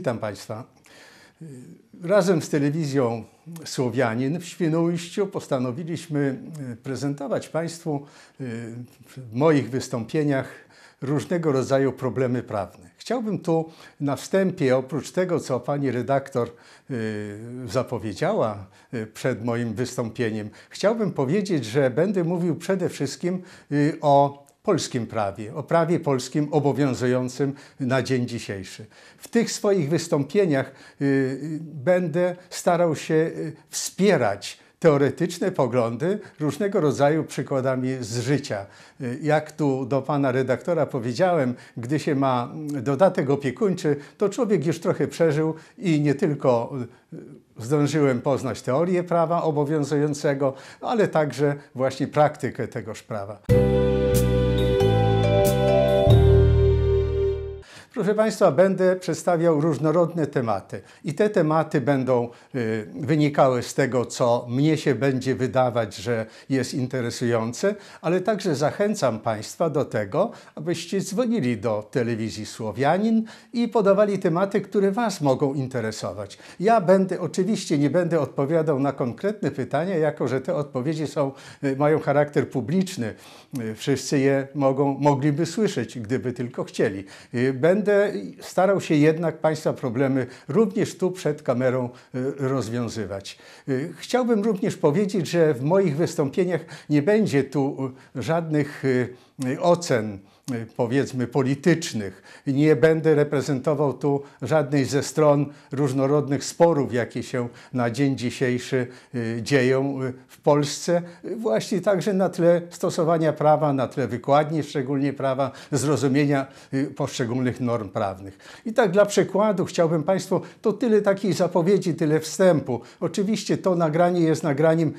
Witam Państwa. Razem z telewizją Słowianin w Świnoujściu postanowiliśmy e, prezentować Państwu e, w moich wystąpieniach różnego rodzaju problemy prawne. Chciałbym tu na wstępie, oprócz tego, co pani redaktor e, zapowiedziała przed moim wystąpieniem, chciałbym powiedzieć, że będę mówił przede wszystkim o polskim prawie, o prawie polskim obowiązującym na dzień dzisiejszy. W tych swoich wystąpieniach y, y, będę starał się y, wspierać teoretyczne poglądy różnego rodzaju przykładami z życia. Jak tu do pana redaktora powiedziałem, gdy się ma mm, dodatek opiekuńczy, to człowiek już trochę przeżył i nie tylko zdążyłem poznać teorię prawa obowiązującego, ale także właśnie praktykę tegoż prawa. Proszę Państwa, będę przedstawiał różnorodne tematy i te tematy będą y, wynikały z tego, co mnie się będzie wydawać, że jest interesujące, ale także zachęcam Państwa do tego, abyście dzwonili do telewizji Słowianin i podawali tematy, które Was mogą interesować. Ja będę, oczywiście nie będę odpowiadał na konkretne pytania, jako że te odpowiedzi są, y, mają charakter publiczny. Y, wszyscy je mogą, mogliby słyszeć, gdyby tylko chcieli. Będę będę starał się jednak Państwa problemy również tu przed kamerą y, rozwiązywać. Y, chciałbym również powiedzieć, że w moich wystąpieniach nie będzie tu y, żadnych ocen Y, powiedzmy politycznych. Nie będę reprezentował tu żadnej ze stron różnorodnych sporów, jakie się na dzień dzisiejszy y, dzieją y, w Polsce, właśnie także na tle stosowania prawa, na tle wykładni, szczególnie prawa, zrozumienia poszczególnych norm prawnych. I tak dla przykładu chciałbym Państwu, to tyle takiej zapowiedzi, tyle wstępu. Oczywiście to nagranie jest nagraniem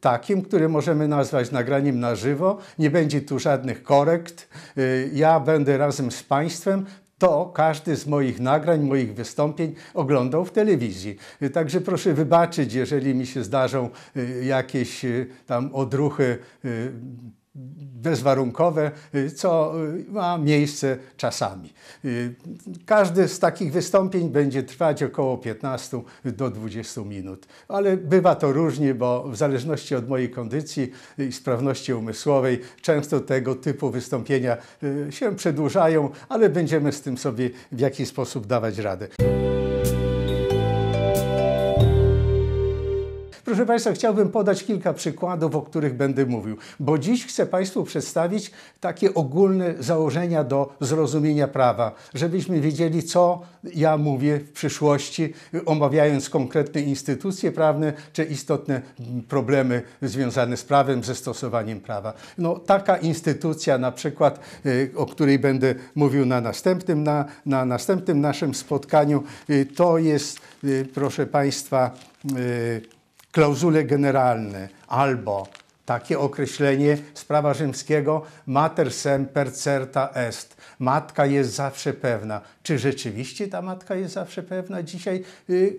takim, które możemy nazwać nagraniem na żywo, nie będzie tu żadnych korekt, Y, ja będę razem z Państwem to każdy z moich nagrań, moich wystąpień oglądał w telewizji. Y, także proszę wybaczyć, jeżeli mi się zdarzą y, jakieś tam odruchy bezwarunkowe, y, co y, ma miejsce czasami. Y, każdy z takich wystąpień będzie trwać około 15 do 20 minut, ale bywa to różnie, bo w zależności od mojej kondycji i sprawności umysłowej często tego typu wystąpienia się przedłużają, ale będziemy z tym sobie w jakiś sposób dawać radę. Proszę Państwa, chciałbym podać kilka przykładów, o których będę mówił, bo dziś chcę Państwu przedstawić takie ogólne założenia do zrozumienia prawa, żebyśmy wiedzieli, co ja mówię w przyszłości, omawiając konkretne instytucje prawne czy istotne problemy związane z prawem, ze stosowaniem prawa. No, taka instytucja, na przykład, y, o której będę mówił na następnym, na, na następnym naszym spotkaniu, y, to jest, y, proszę Państwa, klauzule generalne albo takie określenie z prawa rzymskiego mater semper certa est. Matka jest zawsze pewna. Czy rzeczywiście ta matka jest zawsze pewna? Dzisiaj y,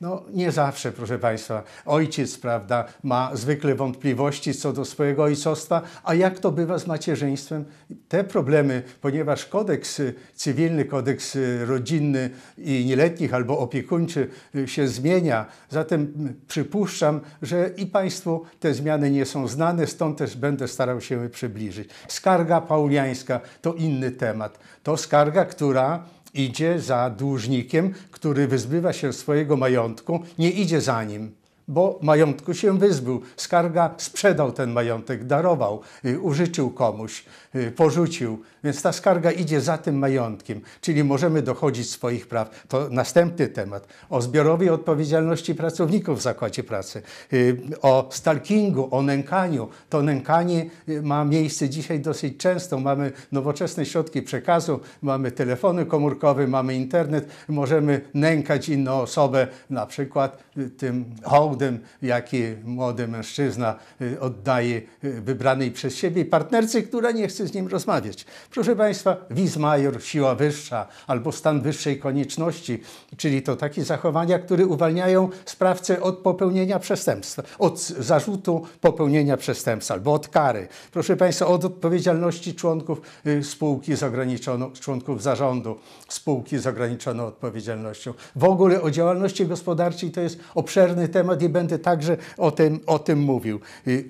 no nie zawsze, proszę Państwa. Ojciec, prawda, ma zwykle wątpliwości co do swojego ojcostwa, a jak to bywa z macierzyństwem? Te problemy, ponieważ kodeks y, cywilny, kodeks y, rodzinny i nieletnich albo opiekuńczy y, się zmienia, zatem przypuszczam, że i Państwu te zmiany nie są znane, stąd też będę starał się je przybliżyć. Skarga pauliańska to inny temat. To skarga, która idzie za dłużnikiem, który wyzbywa się swojego majątku, nie idzie za nim bo majątku się wyzbył. Skarga sprzedał ten majątek, darował, y, użyczył komuś, y, porzucił. Więc ta skarga idzie za tym majątkiem, czyli możemy dochodzić swoich praw. To następny temat. O zbiorowej odpowiedzialności pracowników w zakładzie pracy, y, o stalkingu, o nękaniu. To nękanie ma miejsce dzisiaj dosyć często. Mamy nowoczesne środki przekazu, mamy telefony komórkowe, mamy internet. Możemy nękać inną osobę, na przykład tym hołdem hołdem, jaki młody mężczyzna y, oddaje y, wybranej przez siebie partnerce, która nie chce z nim rozmawiać. Proszę Państwa, vis major, siła wyższa albo stan wyższej konieczności, czyli to takie zachowania, które uwalniają sprawcę od popełnienia przestępstwa, od zarzutu popełnienia przestępstwa albo od kary. Proszę Państwa, od odpowiedzialności członków y, spółki z ograniczoną, członków zarządu spółki z ograniczoną odpowiedzialnością. W ogóle o działalności gospodarczej to jest obszerny temat okazji będę także o tym, o tym mówił.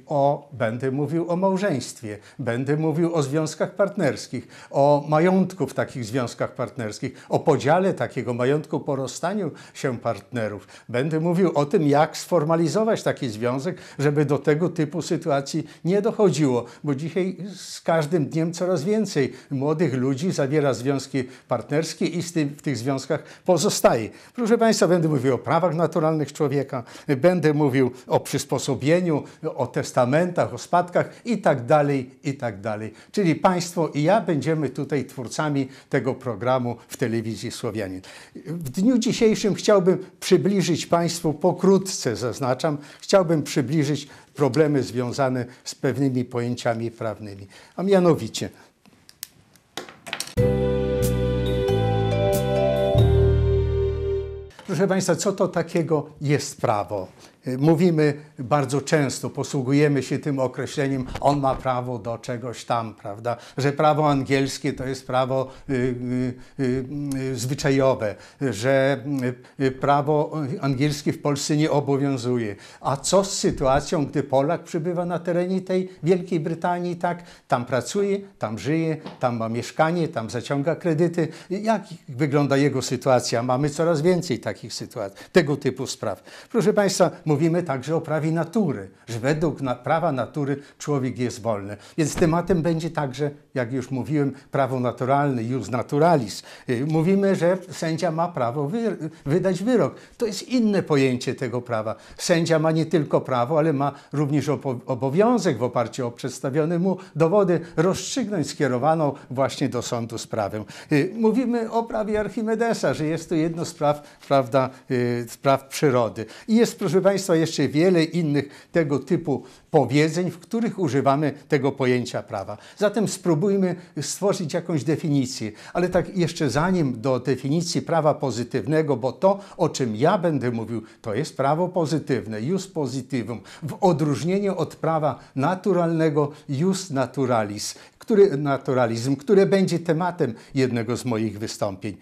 O, będę mówił o małżeństwie, będę mówił o związkach partnerskich, o majątku w takich związkach partnerskich, o podziale takiego majątku po rozstaniu się partnerów. Będę mówił o tym, jak sformalizować taki związek, żeby do tego typu sytuacji nie dochodziło, bo dzisiaj z każdym dniem coraz więcej młodych ludzi zawiera związki partnerskie i w tych związkach pozostaje. Proszę Państwa, będę mówił o prawach naturalnych człowieka, będę mówił o przysposobieniu, o testamentach, o spadkach i tak dalej, i tak dalej. Czyli Państwo i ja będziemy tutaj twórcami tego programu w telewizji Słowianin. W dniu dzisiejszym chciałbym przybliżyć Państwu pokrótce, zaznaczam, chciałbym przybliżyć problemy związane z pewnymi pojęciami prawnymi, a mianowicie proszę Państwa, co to takiego jest prawo? Mówimy bardzo często, posługujemy się tym określeniem, on ma prawo do czegoś tam, prawda? Że prawo angielskie to jest prawo y, y, y, y zwyczajowe, że y, y, prawo angielskie w Polsce nie obowiązuje. A co z sytuacją, gdy Polak przybywa na terenie tej Wielkiej Brytanii, tak? Tam pracuje, tam żyje, tam ma mieszkanie, tam zaciąga kredyty. Jak wygląda jego sytuacja? Mamy coraz więcej takich sytuacji, tego typu spraw. Proszę Państwa, mówię, mówimy także o prawie natury, że według prawa natury człowiek jest wolny. Więc tematem będzie także, jak już mówiłem, prawo naturalne, jus naturalis. Y, mówimy, że sędzia ma prawo wy wydać wyrok. To jest inne pojęcie tego prawa. Sędzia ma nie tylko prawo, ale ma również obowiązek w oparciu o przedstawione mu dowody rozstrzygnąć skierowaną właśnie do sądu sprawę. Y, mówimy o prawie Archimedesa, że jest to jedno z praw, prawda, spraw y, przyrody. I jest, proszę Państwa, Państwa jeszcze wiele innych tego typu powiedzeń, w których używamy tego pojęcia prawa. Zatem spróbujmy stworzyć jakąś definicję, ale tak jeszcze zanim do definicji prawa pozytywnego, bo to, o czym ja będę mówił, to jest prawo pozytywne, jus positivum, w odróżnieniu od prawa naturalnego jus naturalis, który, naturalizm, które będzie tematem jednego z moich wystąpień.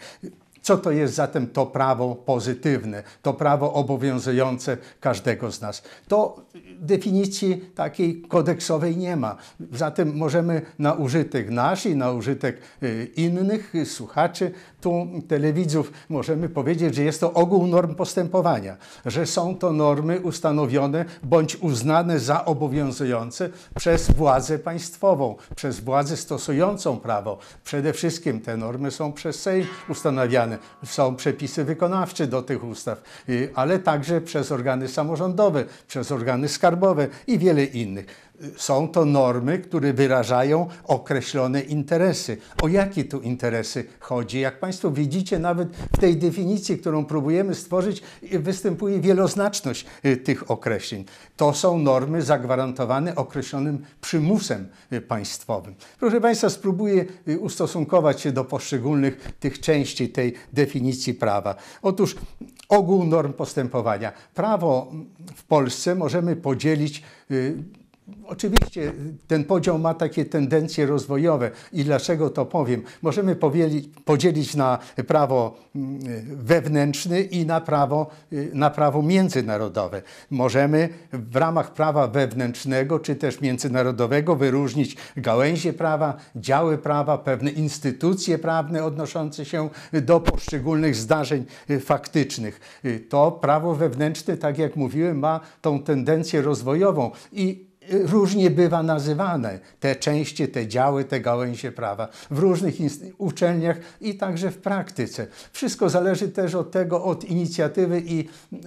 Co to jest zatem to prawo pozytywne, to prawo obowiązujące każdego z nas? To definicji takiej kodeksowej nie ma. Zatem możemy na użytek nasz i na użytek y, innych słuchaczy, tu telewidzów, możemy powiedzieć, że jest to ogół norm postępowania, że są to normy ustanowione bądź uznane za obowiązujące przez władzę państwową, przez władzę stosującą prawo. Przede wszystkim te normy są przez Sejm ustanawiane są przepisy wykonawcze do tych ustaw, y, ale także przez organy samorządowe, przez organy skarbowe i wiele innych. Y, są to normy, które wyrażają określone interesy. O jakie tu interesy chodzi? Jak Państwo widzicie, nawet w tej definicji, którą próbujemy stworzyć, y, występuje wieloznaczność tych określeń. To są normy zagwarantowane określonym przymusem państwowym. Proszę Państwa, spróbuję ustosunkować się do poszczególnych tych części tej definicji prawa. Otóż ogół norm postępowania. Prawo w Polsce możemy podzielić y, Oczywiście ten podział ma takie tendencje rozwojowe i dlaczego to powiem? Możemy podzielić na prawo mm, wewnętrzne i na prawo, y, na prawo międzynarodowe. Możemy w ramach prawa wewnętrznego czy też międzynarodowego wyróżnić gałęzie prawa, działy prawa, pewne instytucje prawne odnoszące się do poszczególnych zdarzeń y, faktycznych. Y, to prawo wewnętrzne, tak jak mówiłem, ma tą tendencję rozwojową i różnie bywa nazywane te części, te działy, te gałęzie prawa w różnych uczelniach i także w praktyce. Wszystko zależy też od tego, od inicjatywy i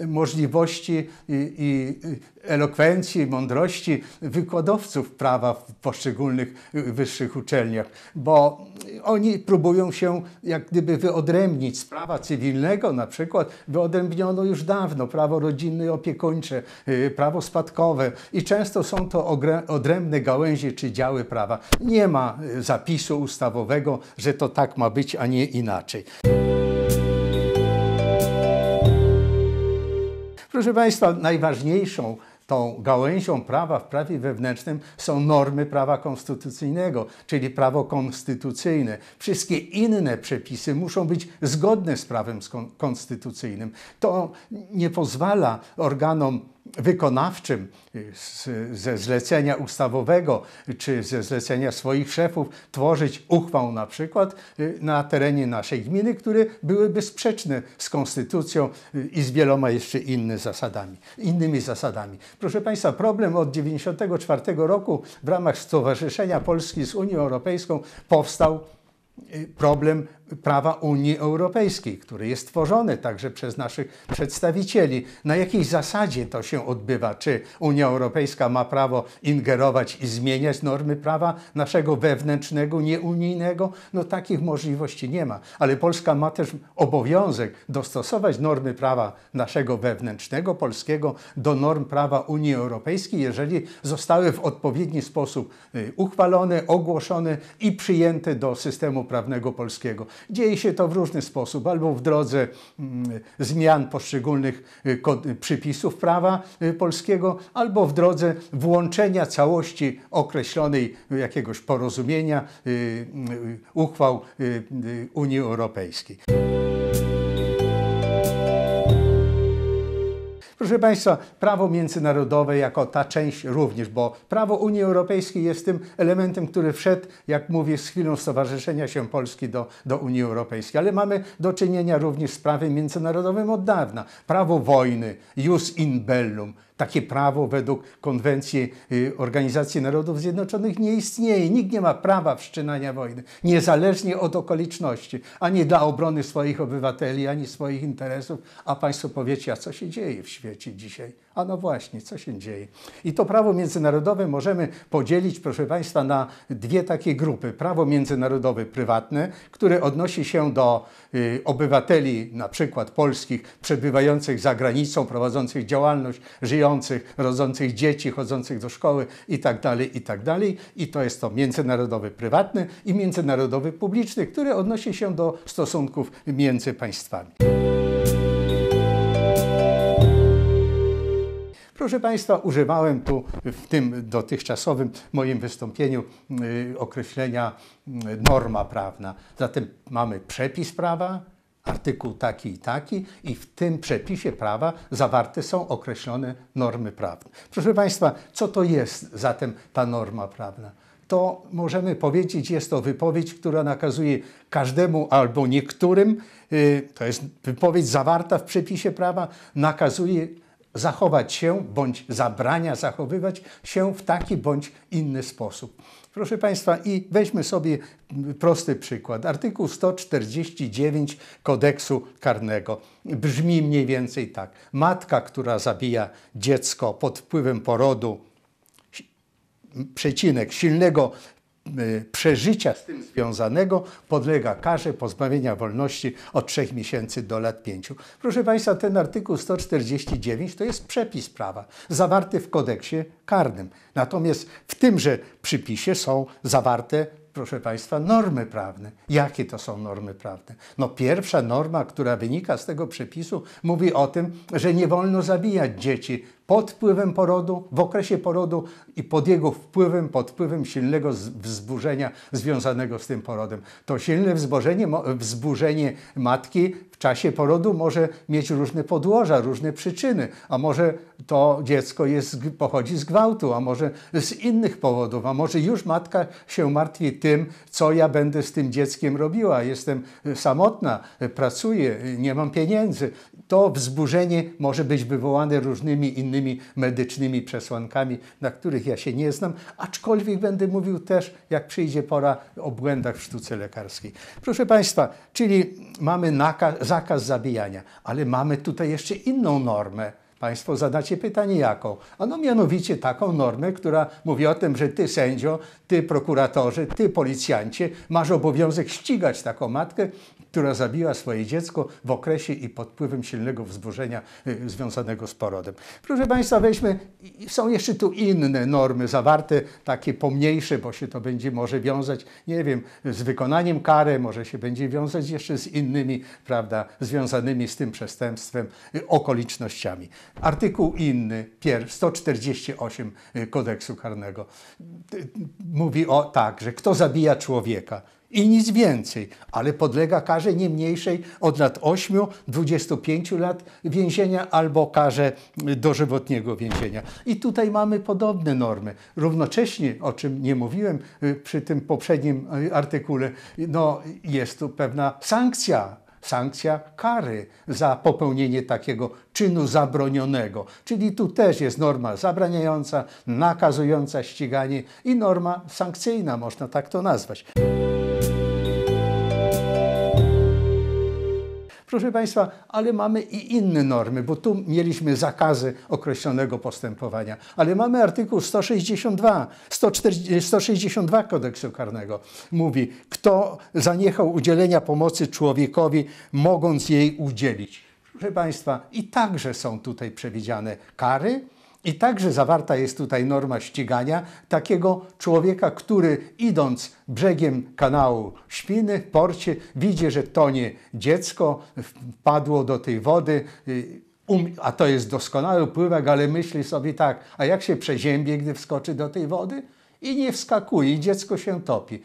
możliwości i, i elokwencji, mądrości wykładowców prawa w poszczególnych wyższych uczelniach, bo oni próbują się jak gdyby wyodrębnić z prawa cywilnego na przykład, wyodrębniono już dawno prawo rodzinne i opiekuńcze, y, prawo spadkowe i często są to odrębne gałęzie czy działy prawa. Nie ma y, zapisu ustawowego, że to tak ma być, a nie inaczej. Proszę Państwa, najważniejszą tą gałęzią prawa w prawie wewnętrznym są normy prawa konstytucyjnego, czyli prawo konstytucyjne. Wszystkie inne przepisy muszą być zgodne z prawem konstytucyjnym. To nie pozwala organom wykonawczym ze zlecenia ustawowego czy ze zlecenia swoich szefów tworzyć uchwał na przykład y, na terenie naszej gminy, które byłyby sprzeczne z konstytucją y, i z wieloma jeszcze innymi zasadami. Innymi zasadami. Proszę Państwa, problem od 1994 roku w ramach Stowarzyszenia Polski z Unią Europejską powstał Y, problem prawa Unii Europejskiej, który jest tworzony także przez naszych przedstawicieli. Na jakiej zasadzie to się odbywa? Czy Unia Europejska ma prawo ingerować i zmieniać normy prawa naszego wewnętrznego, nieunijnego? No takich możliwości nie ma, ale Polska ma też obowiązek dostosować normy prawa naszego wewnętrznego, polskiego, do norm prawa Unii Europejskiej, jeżeli zostały w odpowiedni sposób y, uchwalone, ogłoszone i przyjęte do systemu prawnego polskiego. Dzieje się to w różny sposób, albo w drodze mm, zmian poszczególnych y, y, przypisów prawa y, polskiego, albo w drodze włączenia całości określonej jakiegoś porozumienia, uchwał Unii Europejskiej. Proszę Państwa, prawo międzynarodowe jako ta część również, bo prawo Unii Europejskiej jest tym elementem, który wszedł, jak mówię, z chwilą stowarzyszenia się Polski do, do Unii Europejskiej, ale mamy do czynienia również z prawem międzynarodowym od dawna. Prawo wojny, jus in bellum, takie prawo według konwencji y, Organizacji Narodów Zjednoczonych nie istnieje. Nikt nie ma prawa wszczynania wojny, niezależnie od okoliczności, ani dla obrony swoich obywateli, ani swoich interesów. A Państwo powiecie, a co się dzieje w świecie dzisiaj? A no właśnie, co się dzieje? I to prawo międzynarodowe możemy podzielić, proszę Państwa, na dwie takie grupy. Prawo międzynarodowe prywatne, które odnosi się do y, obywateli na przykład polskich przebywających za granicą, prowadzących działalność, żyjących, rodzących dzieci, chodzących do szkoły itd., tak itd. Tak I to jest to międzynarodowe prywatne i międzynarodowe publiczne, które odnosi się do stosunków między państwami. Proszę Państwa, używałem tu w tym dotychczasowym moim wystąpieniu y, określenia y, norma prawna. Zatem mamy przepis prawa, artykuł taki i taki i w tym przepisie prawa zawarte są określone normy prawne. Proszę Państwa, co to jest zatem ta norma prawna? To możemy powiedzieć, jest to wypowiedź, która nakazuje każdemu albo niektórym, y, to jest wypowiedź zawarta w przepisie prawa, nakazuje zachować się bądź zabrania zachowywać się w taki bądź inny sposób. Proszę Państwa, i weźmy sobie prosty przykład. Artykuł 149 kodeksu karnego brzmi mniej więcej tak. Matka, która zabija dziecko pod wpływem porodu, przecinek silnego Y, przeżycia z tym związanego podlega karze pozbawienia wolności od 3 miesięcy do lat 5. Proszę Państwa, ten artykuł 149 to jest przepis prawa zawarty w kodeksie karnym. Natomiast w tymże przypisie są zawarte proszę Państwa, normy prawne. Jakie to są normy prawne? No pierwsza norma, która wynika z tego przepisu, mówi o tym, że nie wolno zabijać dzieci pod wpływem porodu, w okresie porodu i pod jego wpływem, pod wpływem silnego wzburzenia związanego z tym porodem. To silne wzburzenie, wzburzenie matki w czasie porodu może mieć różne podłoża, różne przyczyny, a może to dziecko jest, pochodzi z gwałtu, a może z innych powodów, a może już matka się martwi tym, co ja będę z tym dzieckiem robiła. Jestem samotna, pracuję, nie mam pieniędzy. To wzburzenie może być wywołane różnymi innymi pewnymi medycznymi przesłankami, na których ja się nie znam, aczkolwiek będę mówił też, jak przyjdzie pora, o błędach w sztuce lekarskiej. Proszę Państwa, czyli mamy zakaz zabijania, ale mamy tutaj jeszcze inną normę. Państwo zadacie pytanie jaką? A no mianowicie taką normę, która mówi o tym, że ty sędzio, ty prokuratorze, ty policjancie masz obowiązek ścigać taką matkę która zabiła swoje dziecko w okresie i pod wpływem silnego wzburzenia y, związanego z porodem. Proszę Państwa, weźmy, są jeszcze tu inne normy zawarte, takie pomniejsze, bo się to będzie może wiązać, nie wiem, z wykonaniem kary, może się będzie wiązać jeszcze z innymi, prawda, związanymi z tym przestępstwem y, okolicznościami. Artykuł inny, pier 148 y, kodeksu karnego mówi o tak, że kto zabija człowieka, i nic więcej, ale podlega karze nie mniejszej od lat 8-25 lat więzienia albo karze dożywotniego więzienia. I tutaj mamy podobne normy. Równocześnie, o czym nie mówiłem y, przy tym poprzednim y, artykule, no jest tu pewna sankcja sankcja kary za popełnienie takiego czynu zabronionego. Czyli tu też jest norma zabraniająca, nakazująca ściganie i norma sankcyjna, można tak to nazwać. Proszę Państwa, ale mamy i inne normy, bo tu mieliśmy zakazy określonego postępowania, ale mamy artykuł 162, 140, 162 kodeksu karnego. Mówi, kto zaniechał udzielenia pomocy człowiekowi, mogąc jej udzielić. Proszę Państwa, i także są tutaj przewidziane kary, i także zawarta jest tutaj norma ścigania takiego człowieka, który idąc brzegiem kanału Śpiny, porcie, widzi, że tonie dziecko, wpadło do tej wody, y, um, a to jest doskonały pływek, ale myśli sobie tak, a jak się przeziębie, gdy wskoczy do tej wody? I nie wskakuje, i dziecko się topi.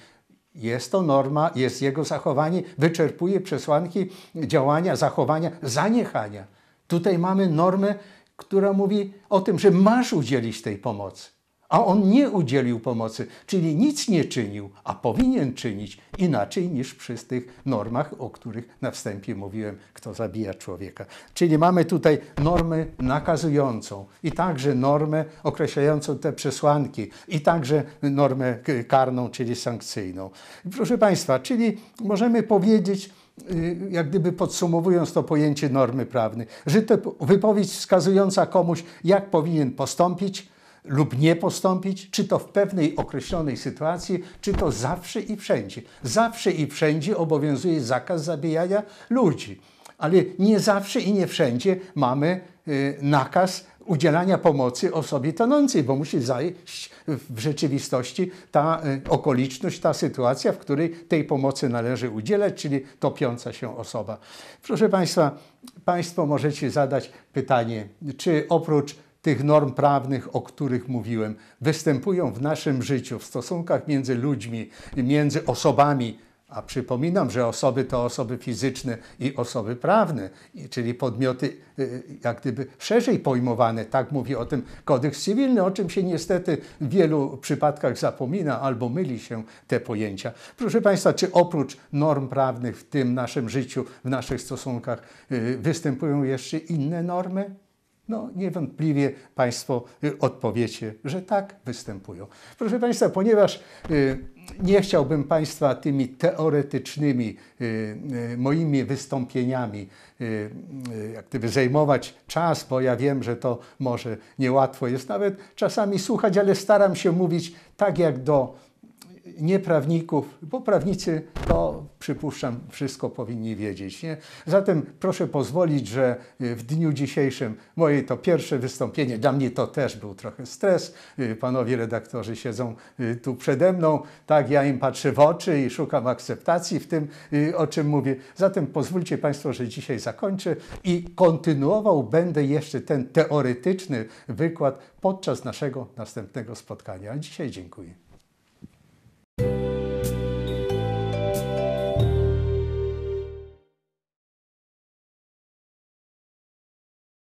Jest to norma, jest jego zachowanie, wyczerpuje przesłanki działania, zachowania, zaniechania. Tutaj mamy normę która mówi o tym, że masz udzielić tej pomocy. A on nie udzielił pomocy, czyli nic nie czynił, a powinien czynić inaczej niż przy tych normach, o których na wstępie mówiłem, kto zabija człowieka. Czyli mamy tutaj normę nakazującą i także normę określającą te przesłanki, i także normę karną, czyli sankcyjną. Proszę Państwa, czyli możemy powiedzieć, Y, jak gdyby podsumowując to pojęcie normy prawnej, że to wypowiedź wskazująca komuś, jak powinien postąpić lub nie postąpić, czy to w pewnej określonej sytuacji, czy to zawsze i wszędzie. Zawsze i wszędzie obowiązuje zakaz zabijania ludzi, ale nie zawsze i nie wszędzie mamy y, nakaz udzielania pomocy osobie tonącej, bo musi zajść w rzeczywistości ta y, okoliczność, ta sytuacja, w której tej pomocy należy udzielać, czyli topiąca się osoba. Proszę Państwa, Państwo możecie zadać pytanie, czy oprócz tych norm prawnych, o których mówiłem, występują w naszym życiu, w stosunkach między ludźmi, między osobami, a przypominam, że osoby to osoby fizyczne i osoby prawne, czyli podmioty y, jak gdyby szerzej pojmowane. Tak mówi o tym kodeks cywilny, o czym się niestety w wielu przypadkach zapomina albo myli się te pojęcia. Proszę Państwa, czy oprócz norm prawnych w tym naszym życiu, w naszych stosunkach y, występują jeszcze inne normy? No, niewątpliwie Państwo y, odpowiecie, że tak występują. Proszę Państwa, ponieważ nie chciałbym Państwa tymi teoretycznymi y, y, moimi wystąpieniami y, gdyby zajmować czas, bo ja wiem, że to może niełatwo jest nawet czasami słuchać, ale staram się mówić tak jak do nieprawników, bo prawnicy to przypuszczam wszystko powinni wiedzieć. Nie? Zatem proszę pozwolić, że y, w dniu dzisiejszym moje to pierwsze wystąpienie, dla mnie to też był trochę stres. Y, panowie redaktorzy siedzą y, tu przede mną, tak ja im patrzę w oczy i szukam akceptacji w tym, o czym mówię. Zatem pozwólcie Państwo, że dzisiaj zakończę i kontynuował będę jeszcze ten teoretyczny wykład podczas naszego następnego spotkania. A dzisiaj dziękuję. you